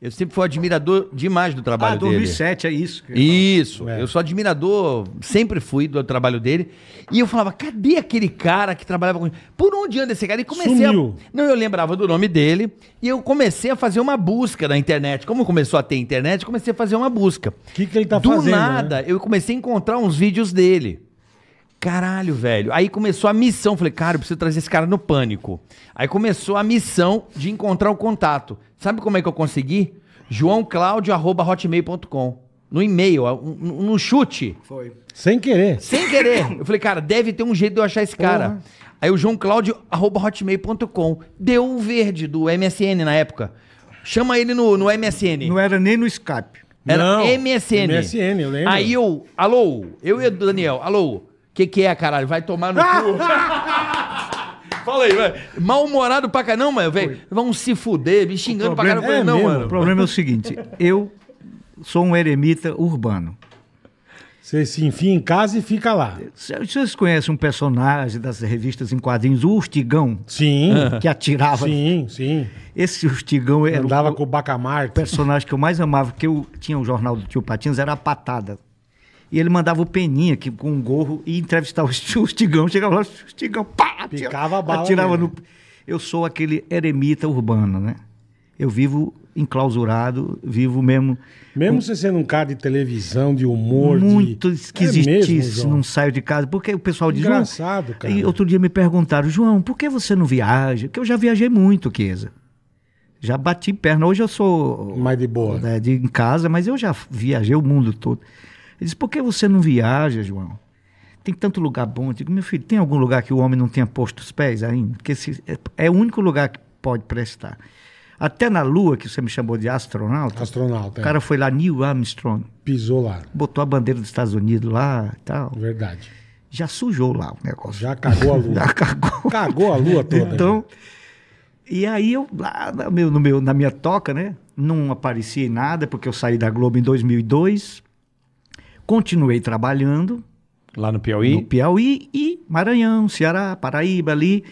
Eu sempre fui admirador demais do trabalho ah, dele. Ah, 2007, é isso. Isso. É. Eu sou admirador, sempre fui do trabalho dele. E eu falava, cadê aquele cara que trabalhava com... Por onde anda esse cara? E comecei Sumiu. A... Não, eu lembrava do nome dele. E eu comecei a fazer uma busca na internet. Como começou a ter internet, comecei a fazer uma busca. O que, que ele tá do fazendo? Do né? nada, né? eu comecei a encontrar uns vídeos dele. Caralho, velho. Aí começou a missão. Falei, cara, eu preciso trazer esse cara no pânico. Aí começou a missão de encontrar o contato. Sabe como é que eu consegui? joãoclaudio.hotmail.com No e-mail, no, chute. Foi. Sem querer. Sem querer. Eu falei, cara, deve ter um jeito de eu achar esse cara. Aí o joãoclaudio.hotmail.com deu um verde do MSN na época. Chama ele no, no MSN. Não era nem no Skype. Era Não, MSN. MSN, eu lembro. Aí eu, alô, eu e o Daniel, alô, que que é, caralho? Vai tomar no cu. Fala aí, vai. Mal-humorado pra caralho. não, mano, velho. Vão se fuder, me xingando pra caramba. É não, mesmo, mano. O problema é o seguinte, eu sou um eremita urbano. Você se enfia em casa e fica lá. Vocês conhecem um personagem das revistas em quadrinhos, o Urtigão? Sim. Que atirava. Sim, sim. Esse Urtigão era. Andava o, com o Bacamarte. O personagem que eu mais amava, que eu tinha o um jornal do Tio Patins, era a Patada. E ele mandava o Peninha que, com um gorro e entrevistar os, os Tigão. Chegava lá, os Tigão, pá! Picava a bala. Atirava no... Eu sou aquele eremita urbano, né? Eu vivo enclausurado, vivo mesmo. Mesmo com... você sendo um cara de televisão, de humor, muito de... É esquisitice, é não saio de casa. Porque o pessoal diz. Engraçado, cara. E outro dia me perguntaram, João, por que você não viaja? Porque eu já viajei muito, Kiesa. Já bati perna. Hoje eu sou. Mais de boa. Né, de, em casa, mas eu já viajei o mundo todo. Ele disse, por que você não viaja, João? Tem tanto lugar bom. Eu digo, meu filho, tem algum lugar que o homem não tenha posto os pés ainda? Porque esse é, é o único lugar que pode prestar. Até na Lua, que você me chamou de astronauta. Astronauta. O cara é. foi lá, Neil Armstrong. Pisou lá. Botou a bandeira dos Estados Unidos lá e tal. Verdade. Já sujou lá o negócio. Já cagou a Lua. Já cagou. Cagou a Lua toda. Né? Então. E aí eu, lá no meu, no meu, na minha toca, né? Não aparecia em nada, porque eu saí da Globo em 2002. Continuei trabalhando. Lá no Piauí? No Piauí e Maranhão, Ceará, Paraíba, ali.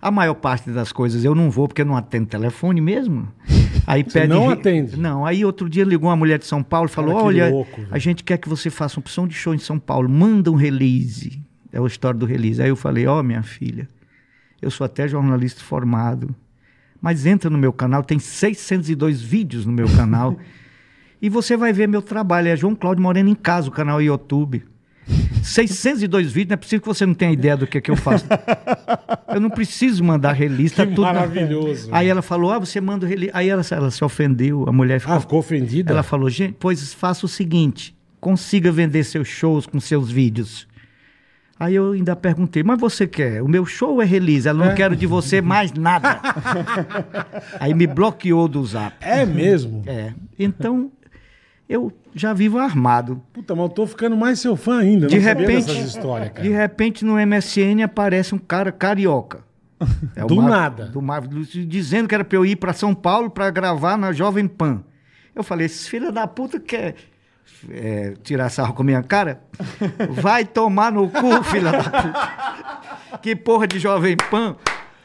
A maior parte das coisas eu não vou porque eu não atendo telefone mesmo. Aí você pede, não atende? Não. Aí outro dia ligou uma mulher de São Paulo e falou: Cara, Olha, louco, a gente quer que você faça uma opção de show em São Paulo, manda um release. É a história do release. Aí eu falei: Ó, oh, minha filha, eu sou até jornalista formado, mas entra no meu canal, tem 602 vídeos no meu canal. E você vai ver meu trabalho. É João Cláudio Moreno em casa, o canal YouTube. 602 vídeos, não é possível que você não tenha ideia do que, é que eu faço. Eu não preciso mandar relista. Que tudo né? maravilhoso. Na... Aí né? ela falou, ah, você manda relista. Aí ela, ela se ofendeu, a mulher ah, ficou... Ah, ficou ofendida? Ela falou, gente, pois faça o seguinte, consiga vender seus shows com seus vídeos. Aí eu ainda perguntei, mas você quer? O meu show é release, eu não é. quero de você mais nada. Aí me bloqueou do zap. É mesmo? É. Então, eu já vivo armado. Puta, mas eu tô ficando mais seu fã ainda. De repente, De repente no MSN aparece um cara carioca. É do nada. Do dizendo que era pra eu ir pra São Paulo pra gravar na Jovem Pan. Eu falei, esses filha da puta quer é, tirar sarro com a minha cara? Vai tomar no cu, filha da puta. Que porra de Jovem Pan.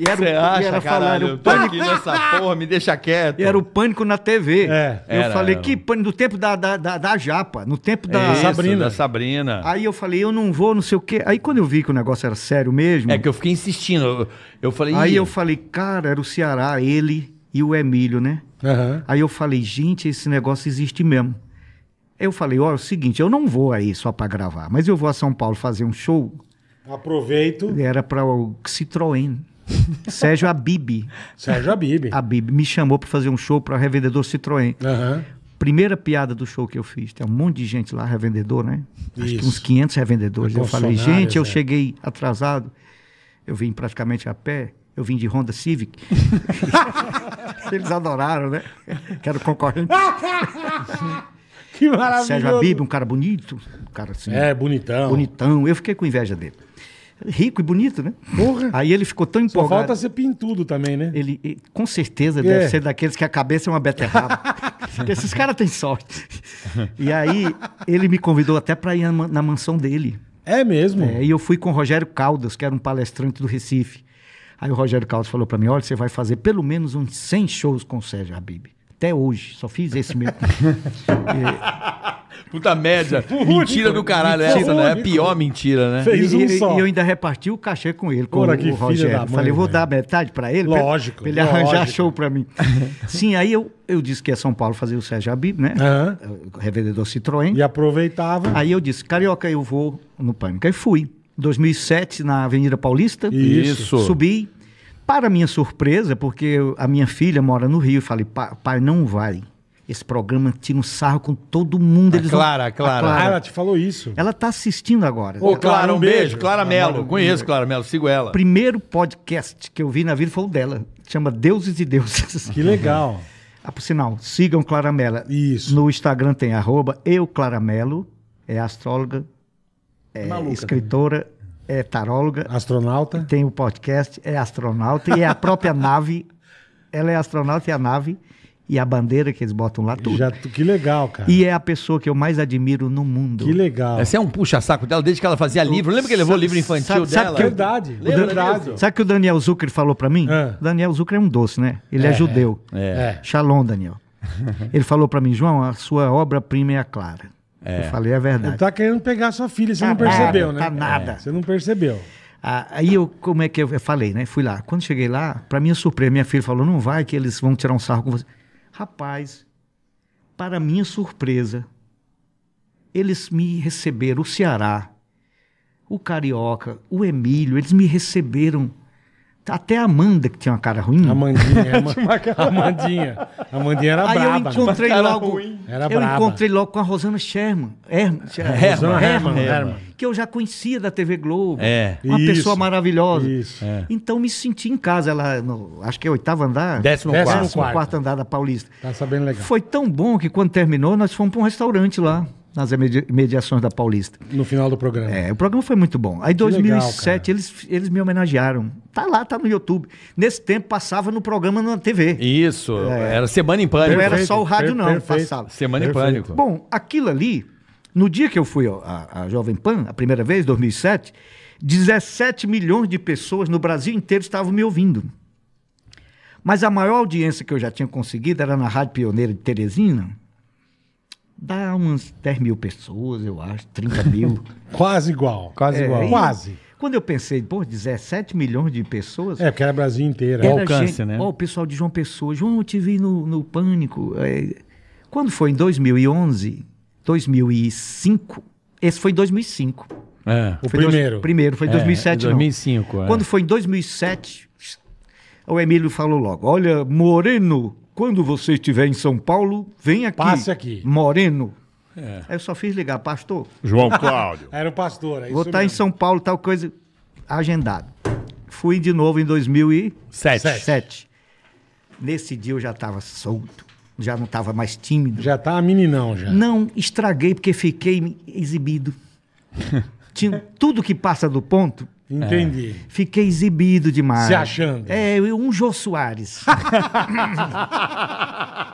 E era, Você acha, e era caralho, falar, pânico nessa porra, me deixa quieto. E era o pânico na TV. É, eu era, falei, era. que pânico, no tempo da, da, da, da japa, no tempo é da... isso, Sabrina. da Sabrina. Aí eu falei, eu não vou, não sei o quê. Aí quando eu vi que o negócio era sério mesmo... É que eu fiquei insistindo, eu, eu falei... Aí eu falei, cara, era o Ceará, ele e o Emílio, né? Uhum. Aí eu falei, gente, esse negócio existe mesmo. Eu falei, ó, é o seguinte, eu não vou aí só para gravar, mas eu vou a São Paulo fazer um show. Aproveito. Era para o Citroën. Sérgio Abib. Sérgio Abib. Abib me chamou para fazer um show para revendedor Citroën. Uhum. Primeira piada do show que eu fiz, tem um monte de gente lá, revendedor, né? Isso. Acho que uns 500 revendedores. Eu falei, gente, eu é. cheguei atrasado, eu vim praticamente a pé, eu vim de Honda Civic. Eles adoraram, né? Quero concorrente. que maravilha. Sérgio Abib, um cara bonito. Um cara assim. É, bonitão. Bonitão. Eu fiquei com inveja dele rico e bonito, né? Porra. Aí ele ficou tão empolgado. Só falta ser pintudo também, né? Ele, ele com certeza é. deve ser daqueles que a cabeça é uma beterraba. Esses caras têm sorte. E aí ele me convidou até para ir na mansão dele. É mesmo? É, e eu fui com o Rogério Caldas, que era um palestrante do Recife. Aí o Rogério Caldas falou para mim: olha, você vai fazer pelo menos uns 100 shows com o Sérgio Habib até hoje. Só fiz esse mesmo. é... Puta média. mentira do caralho mentira, é essa, né? É pior mentira, né? Fez um e, só. E eu ainda reparti o cachê com ele, com Ora, o, o Rogério. Mãe, Falei, vou dar metade para ele. Lógico. Pra ele lógico. arranjar show para mim. Sim, aí eu, eu disse que ia é São Paulo fazer o Sérgio Abib, né? Uhum. Revendedor Citroën. E aproveitava. Aí eu disse, Carioca, eu vou no Pânico. Aí fui. 2007, na Avenida Paulista. Isso. Subi, para minha surpresa, porque a minha filha mora no Rio, eu falei, pai, não vai. Esse programa tira um sarro com todo mundo. Clara, Clara, a Clara. Ah, ela te falou isso. Ela tá assistindo agora. Ô, Clara, um beijo. Clara tá Mello. Conheço Clara Mello, sigo ela. primeiro podcast que eu vi na vida foi o dela. Chama Deuses e Deuses. Que legal. Ah, por sinal, sigam Claramela. Isso. No Instagram tem arroba é astróloga, é Maluca, escritora, né? é taróloga. Astronauta. Tem o podcast, é astronauta e é a própria nave. Ela é astronauta e a nave e a bandeira que eles botam lá, tudo. Já, que legal, cara. E é a pessoa que eu mais admiro no mundo. Que legal. Essa é um puxa-saco dela, desde que ela fazia livro. Lembra que ele levou livro infantil sabe, sabe dela? Que, verdade, verdade. Sabe que o Daniel Zucker falou para mim? É. Daniel Zucker é um doce, né? Ele é, é judeu. É. é. Shalom, Daniel. Ele falou para mim, João, a sua obra-prima é a Clara. É. Eu falei a verdade. Ele tá querendo pegar sua filha, você tá não percebeu, né? Tá nada. É, você não percebeu. Ah, aí eu, como é que eu, eu, falei, né? Fui lá. Quando cheguei lá, para minha surpresa, minha filha falou: não vai que eles vão tirar um sarro com você. Rapaz, para minha surpresa, eles me receberam, o Ceará, o Carioca, o Emílio, eles me receberam até a Amanda, que tinha uma cara ruim. Amandinha. É a Amandinha. A Amandinha era Aí braba. eu encontrei logo. Era eu encontrei logo com a Rosana Sherman. Herman, Rosana Herman, Herman, Que eu já conhecia da TV Globo. É. Uma isso, pessoa maravilhosa. Isso. É. é. Então me senti em casa. Ela, no, acho que é oitavo andar. Décimo, décimo quarto. quarto andar da Paulista. Tá sabendo legal. Foi tão bom que quando terminou, nós fomos para um restaurante lá nas mediações da Paulista. No final do programa. É, o programa foi muito bom. Aí em 2007 legal, eles, eles me homenagearam. Tá lá, tá no YouTube. Nesse tempo passava no programa na TV. Isso, é. era Semana em Pânico. Não era só o rádio não, Perfeito. passava. Semana Perfeito. em Pânico. Bom, aquilo ali, no dia que eu fui à, à Jovem Pan, a primeira vez, 2007, 17 milhões de pessoas no Brasil inteiro estavam me ouvindo. Mas a maior audiência que eu já tinha conseguido era na Rádio Pioneira de Teresina, dá umas 10 mil pessoas, eu acho, 30 mil. Quase igual. Quase é, igual. Quase. Quando eu pensei, pô, 17 milhões de pessoas. É, porque era Brasil inteiro. Era o alcance, gente, né? Ó, o pessoal de João Pessoa. João, eu te vi no, no Pânico. É, quando foi em 2011, 2005, esse foi em 2005. É, foi o primeiro. Dois, primeiro, foi em é, 2007. 2005. Não. É. Quando foi em 2007, o Emílio falou logo: Olha, Moreno, quando você estiver em São Paulo, vem aqui. Passe aqui. Moreno. É. eu só fiz ligar, pastor. João Cláudio. Era o pastor, é Vou estar em São Paulo, tal coisa. Agendado. Fui de novo em 2007. Sete. Nesse dia eu já estava solto. Já não estava mais tímido. Já estava tá meninão, já. Não, estraguei porque fiquei exibido. Tinha tudo que passa do ponto, Entendi. É. Fiquei exibido demais. Se achando. É, um Jô Soares.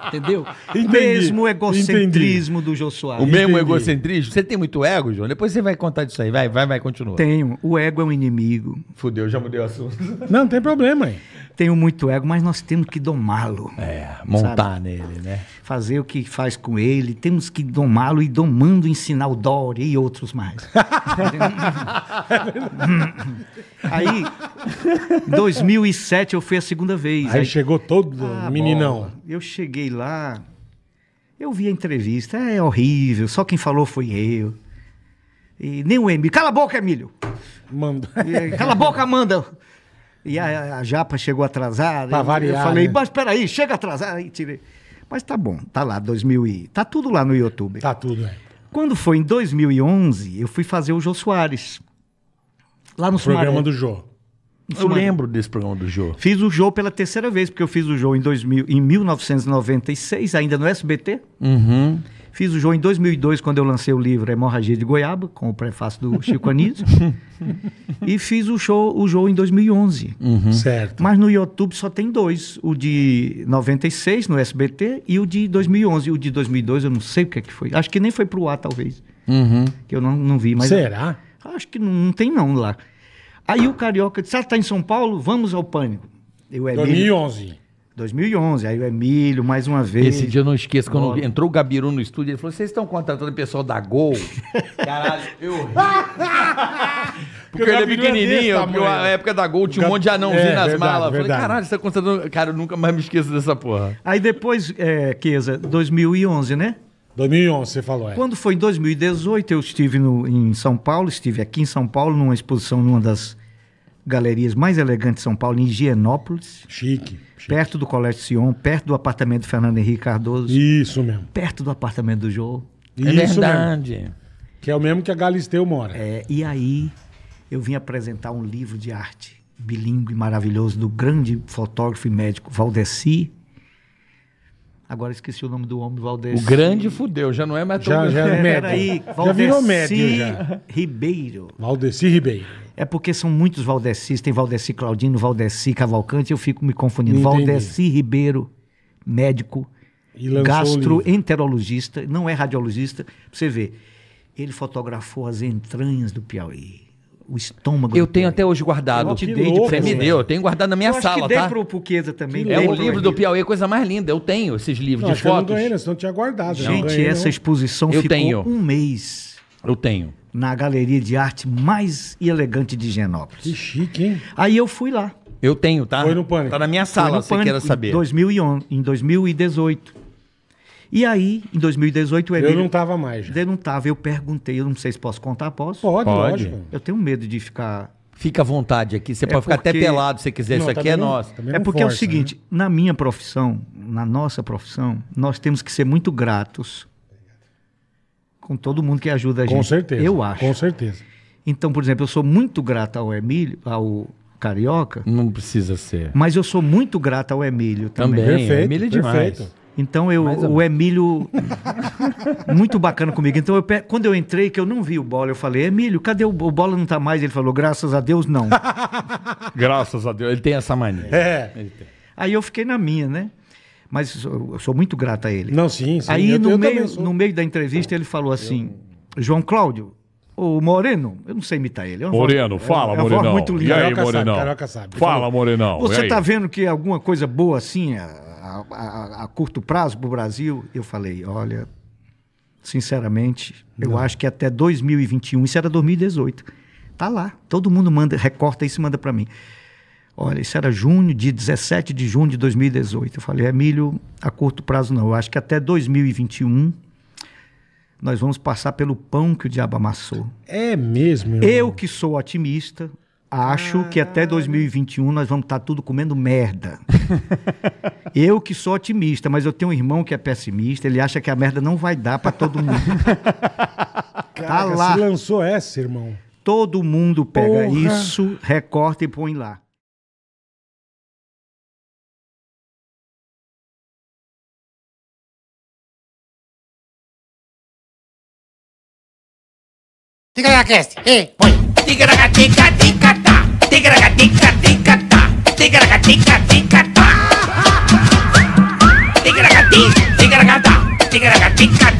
Entendeu? Entendi. Mesmo egocentrismo Entendi. do Jô Soares. O mesmo Entendi. egocentrismo? Você tem muito ego, João? Depois você vai contar disso aí. Vai, vai, vai, continua. Tenho. O ego é um inimigo. Fudeu, já mudei o assunto. Não, não tem problema, hein? tenho muito ego, mas nós temos que domá-lo. É, montar sabe? nele, né? Fazer o que faz com ele, temos que domá-lo e domando ensinar o Dory e outros mais. Aí, em 2007 eu fui a segunda vez. Aí, aí... chegou todo ah, meninão. Bola. Eu cheguei lá, eu vi a entrevista, é horrível, só quem falou foi eu. E nem o Emílio. Cala a boca, Emílio! Manda. Cala a boca, Amanda! E a, a japa chegou atrasada. Pra variar, eu falei, né? mas peraí, chega atrasada. Aí tirei. Mas tá bom, tá lá, 2000 e... Tá tudo lá no YouTube. Tá tudo, é. Quando foi em 2011, eu fui fazer o Jô Soares. Lá no o Sumaré. programa do Jô. Eu Sumaré. lembro desse programa do Jô. Fiz o Jô pela terceira vez, porque eu fiz o Jô em, 2000, em 1996, ainda no SBT. Uhum. Fiz o show em 2002, quando eu lancei o livro Hemorragia de Goiaba, com o prefácio do Chico Anísio. e fiz o show, o jogo em 2011. Uhum. Certo. Mas no YouTube só tem dois. O de 96, no SBT, e o de 2011. O de 2002 eu não sei o que, é que foi. Acho que nem foi pro ar, talvez. Uhum. Que eu não, não vi. Mas Será? Eu, acho que não, não, tem não lá. Aí o Carioca disse, ah, tá em São Paulo? Vamos ao Pânico. Eu, é Emílio, 2011. 2011, aí o Emílio, mais uma vez. Esse dia eu não esqueço, quando entrou o Gabiru no estúdio, ele falou: vocês estão contratando o pessoal da Gol? Caralho, eu Porque, Porque ele é, é pequenininho, é na época da Gol tinha um monte de anãozinho é, nas verdade, malas. Verdade. Falei, caralho, você tá contratando. Cara, eu nunca mais me esqueço dessa porra. Aí depois, é, Keza, 2011, né? 2011, você falou, é. Quando foi em 2018, eu estive no, em São Paulo, estive aqui em São Paulo, numa exposição numa das galerias mais elegantes de São Paulo, em Higienópolis. Chique, chique. Perto do Colégio Sion, perto do apartamento do Fernando Henrique Cardoso. Isso mesmo. Perto do apartamento do João, Isso é verdade. Mesmo. Que é o mesmo que a Galisteu mora. É, e aí eu vim apresentar um livro de arte bilíngue maravilhoso do grande fotógrafo e médico Valdeci. Agora esqueci o nome do homem, Valdeci. O grande fudeu, já não é mais tão já, Já, é médico. já virou médio já. Ribeiro. Valdeci Ribeiro. É porque são muitos Valdecis, tem Valdeci Claudino, Valdeci Cavalcante, eu fico me confundindo. Valdeci Ribeiro, médico, gastroenterologista, não é radiologista, pra você ver. Ele fotografou as entranhas do Piauí o estômago. Eu tenho até hoje guardado. Eu te dei louco, de Você me deu, eu tenho guardado na minha eu sala, acho que dei tá? pro Puqueza também. Que né? é o um livro do Piauí, é coisa mais linda. Eu tenho esses livros não, de fotos. eu não ganhei, não, tinha guardado. Né? Gente, essa exposição eu ficou tenho. um mês. Eu tenho na galeria de arte mais elegante de Genópolis. Que chique, hein? Aí eu fui lá. Eu tenho, tá? Foi no Pânico. Tá na minha sala, você queira saber. Em, 2011, em 2018. E aí, em 2018, o Emílio... Eu não estava mais. Já. Eu não estava. Eu perguntei, eu não sei se posso contar, posso? Pode, pode. Lógico. Eu tenho medo de ficar... Fica à vontade aqui, você é pode porque... ficar até pelado se quiser, não, isso aqui é não, nosso. É porque força, é o seguinte, né? na minha profissão, na nossa profissão, nós temos que ser muito gratos com todo mundo que ajuda a gente. Com certeza. Eu acho. Com certeza. Então, por exemplo, eu sou muito grato ao Emílio, ao Carioca. Não precisa ser. Mas eu sou muito grato ao Emílio também. também. Perfeito, Emílio é demais. Perfeito. Então eu, o Emílio, muito bacana comigo. Então eu, quando eu entrei, que eu não vi o Bola, eu falei, Emílio, cadê o, o Bola não tá mais? Ele falou, graças a Deus, não. graças a Deus, ele tem essa mania. É. Tem. Aí eu fiquei na minha, né? Mas eu sou muito grato a ele. Não, sim, sim. Aí eu, no, eu meio, no meio da entrevista ele falou assim: João Cláudio, o Moreno, eu não sei imitar ele. É Moreno, fala, é, muito E aí, Moreno? Fala, Moreno. Você está vendo que alguma coisa boa assim, a, a, a curto prazo para o Brasil? Eu falei, olha, sinceramente, não. eu acho que até 2021, isso era 2018, tá lá. Todo mundo manda, recorta isso e manda para mim. Olha, isso era junho, de 17 de junho de 2018. Eu falei, Emílio, a curto prazo não. Eu acho que até 2021 nós vamos passar pelo pão que o diabo amassou. É mesmo? Irmão. Eu que sou otimista, acho ah. que até 2021 ah. nós vamos estar tá tudo comendo merda. eu que sou otimista, mas eu tenho um irmão que é pessimista, ele acha que a merda não vai dar para todo mundo. Caraca, tá lá. lançou essa, irmão. Todo mundo pega Porra. isso, recorta e põe lá. Tica la cast, eh, voy. Tica la tica tica ta. Tica la tica tica ta. Tica la tica tica ta. Tica la tica tica ta. Tica la tica